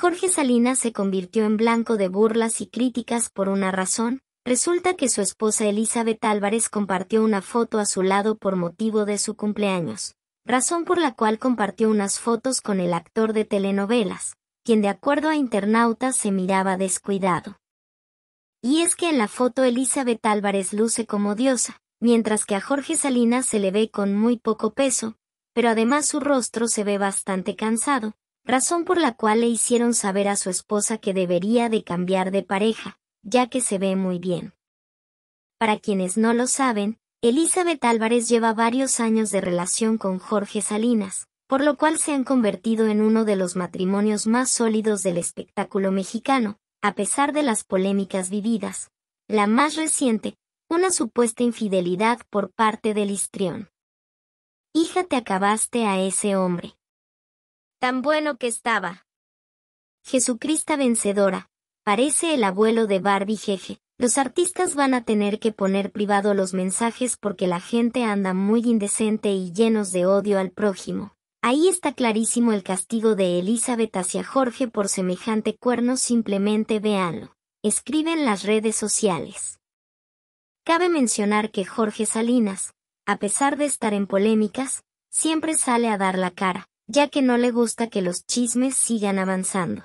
Jorge Salinas se convirtió en blanco de burlas y críticas por una razón, resulta que su esposa Elizabeth Álvarez compartió una foto a su lado por motivo de su cumpleaños, razón por la cual compartió unas fotos con el actor de telenovelas, quien de acuerdo a internautas se miraba descuidado. Y es que en la foto Elizabeth Álvarez luce como diosa, mientras que a Jorge Salinas se le ve con muy poco peso, pero además su rostro se ve bastante cansado, razón por la cual le hicieron saber a su esposa que debería de cambiar de pareja, ya que se ve muy bien. Para quienes no lo saben, Elizabeth Álvarez lleva varios años de relación con Jorge Salinas, por lo cual se han convertido en uno de los matrimonios más sólidos del espectáculo mexicano, a pesar de las polémicas vividas. La más reciente, una supuesta infidelidad por parte del histrión. Hija te acabaste a ese hombre. Tan bueno que estaba. Jesucrista vencedora. Parece el abuelo de Barbie jeje. Los artistas van a tener que poner privado los mensajes porque la gente anda muy indecente y llenos de odio al prójimo. Ahí está clarísimo el castigo de Elizabeth hacia Jorge por semejante cuerno, simplemente véanlo. Escriben las redes sociales. Cabe mencionar que Jorge Salinas, a pesar de estar en polémicas, siempre sale a dar la cara, ya que no le gusta que los chismes sigan avanzando.